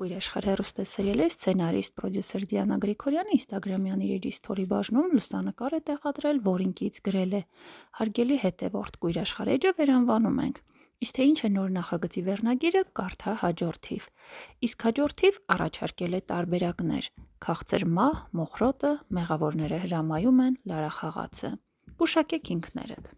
Կույր աշխարհ հեռուստասերիալի սցենարիստ պրոդյուսեր Դիանա Գրիգորյանը Instagram-յան իր story բաժնում լուսանկար է տեղադրել, որին կից գրել է. «Հարգելի հետևորդ, Կույր աշխարհ էջը վերանվանում ենք»։ Իսկ թե ինչ է նոր նախագծի վերնագիրը, կարդա հաջորդիվ։ Իսկ հաջորդիվ առաջարկել է տարբերակներ. քաղցր մահ, մոխրոտը, մեղավորները հրամայում են, լարախաղացը։ Գուշակեք ինքներդ։